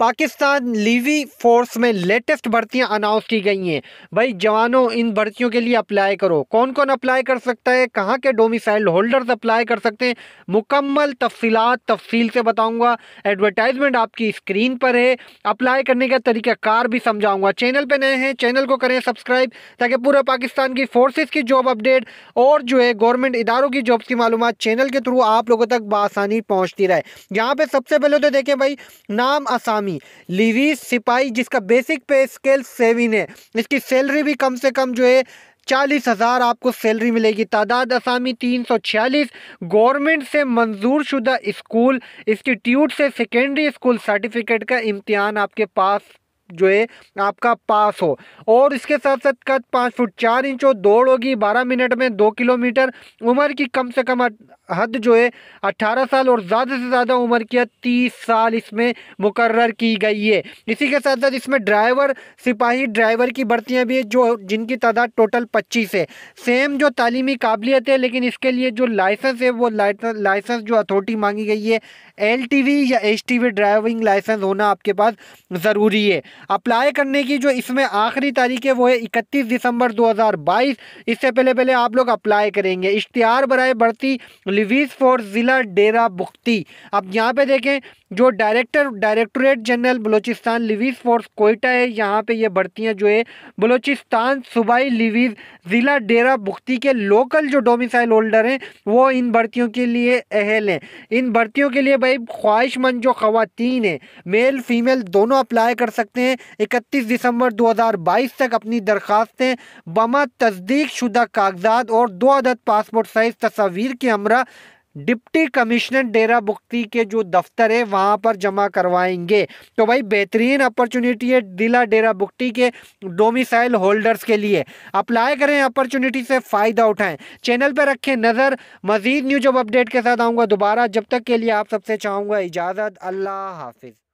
Pakistan levies force में latest भर्तियां announce की गई हैं भाई जवानों इन भर्तियों के लिए अप्लाई करो कौन कौन अप्लाई कर सकता है कहाँ के डोमिसाइल होल्डर्स अप्लाई कर सकते हैं मुकम्मल तफसीत तफसील से बताऊँगा एडवर्टाइजमेंट आपकी स्क्रीन पर है अप्लाई करने का तरीक़ाकार भी समझाऊँगा चैनल पर नए हैं चैनल को करें सब्सक्राइब ताकि पूरे पाकिस्तान की फोर्सेज की जॉब अपडेट और जो है गवर्नमेंट इदारों की जॉब की मालूम चैनल के थ्रू आप लोगों तक बसानी पहुँचती रहे यहाँ पर सबसे पहले तो देखें भाई नाम आसामी आर्मी लिवी सिपाही जिसका बेसिक पे स्केल सेवन है इसकी सैलरी भी कम से कम जो है चालीस हज़ार आपको सैलरी मिलेगी तादाद असामी तीन सौ छियालीस गवर्नमेंट से मंजूर शुदा इस्कूल इंस्टीट्यूट से सेकेंडरी स्कूल सर्टिफिकेट का इम्तहान आपके पास जो है आपका पास हो और इसके साथ साथ कद पाँच फुट चार इंच हो दौड़ होगी बारह मिनट में दो किलोमीटर उम्र की कम से कम हद जो है अट्ठारह साल और ज़्यादा से ज़्यादा उम्र की हद तीस साल इसमें मुकर की गई है इसी के साथ साथ इसमें ड्राइवर सिपाही ड्राइवर की भर्तियाँ भी है जो जिनकी तादाद टोटल पच्चीस है सेम जो तलीमी काबिलियत है लेकिन इसके लिए जो लाइसेंस है वो लाइसेंस जो अथॉरिटी मांगी गई है एल टी वी या एच ड्राइविंग लाइसेंस होना आपके पास ज़रूरी है अप्लाई करने की जो इसमें आखिरी तारीख है वो है इकतीस दिसंबर दो हज़ार बाईस इससे पहले पहले आप लोग अप्लाई करेंगे इश्तहार बरए बढ़ती लिवीज फॉर ज़िला डेरा बुख्ती अब यहाँ पे देखें जो director directorate general Balochistan levies force Quetta है यहाँ पे ये भर्तियाँ जो है बलूचिस्तान सूबाई लिवीज ज़िला डेरा बुख्ती के लोकल जो डोमिसाइल होल्डर हैं वो इन भर्तियों के लिए अहल हैं इन भर्तियों के लिए भाई ख्वाहिशमंद जो खातन हैं मेल फीमेल दोनों अप्लाई कर सकते हैं इकतीस दिसंबर दो हज़ार बाईस तक अपनी दरख्वास्तें बमा तस्दीक शुदा कागजात और दो अदद पासपोर्ट साइज़ तस्वीर के हमरा डिप्टी कमिश्नर डेरा बुख्ती के जो दफ्तर है वहाँ पर जमा करवाएंगे तो भाई बेहतरीन अपॉर्चुनिटी है डीला डेरा बुख्ती के डोमिसाइल होल्डर्स के लिए अप्लाई करें अपॉर्चुनिटी से फ़ायदा उठाएं चैनल पर रखें नज़र मज़ीद न्यूज अब अपडेट के साथ आऊँगा दोबारा जब तक के लिए आप सबसे चाहूँगा इजाज़त अल्लाह हाफिज़